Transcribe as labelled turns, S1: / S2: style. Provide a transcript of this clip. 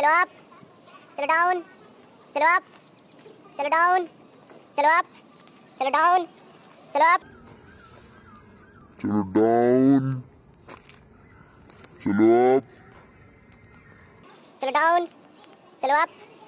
S1: चलो आप चलो डाउन चलो आप चलो डाउन चलो आप चलो डाउन चलो आप
S2: चलो डाउन चलो आप
S1: चलो डाउन चलो आप